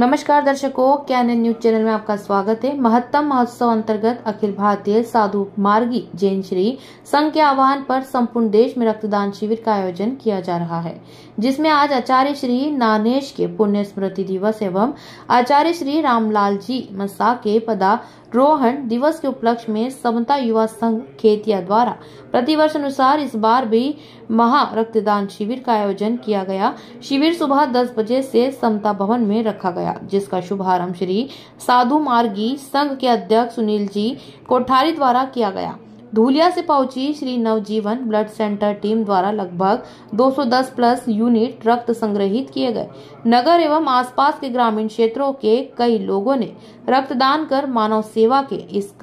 नमस्कार दर्शकों can news channel में आपका स्वागत है महत्तम महोत्सव अंतर्गत अखिल भारतीय साधु मार्गी जैन श्री संघ के आह्वान पर संपूर्ण देश में रक्तदान शिविर का आयोजन किया जा रहा है जिसमें आज आचार्य श्री नानेश के पुण्य स्मृति दिवस एवं आचार्य श्री रामलाल जी मसा के पदा रोहन दिवस के उपलक्ष्य में समता युवा संघ खेतिया द्वारा प्रतिवर्ष अनुसार इस बार भी महा रक्तदान शिविर का आयोजन किया गया शिविर सुबह दस बजे से समता भवन में रखा गया गया जिसका शुभारंभ श्री साधु मार्गी संघ के अध्यक्ष सुनील जी कोठारी द्वारा किया गया धूलिया से पहुंची Shri Navjeevan blood centre team द्वारा लगभग 210 प्लस यूनिट रक्त संग्रहित किए गए नगर एवं आसपास के ग्रामीण क्षेत्रों के कई लोगों ने रक्तदान कर मानव सेवा के इस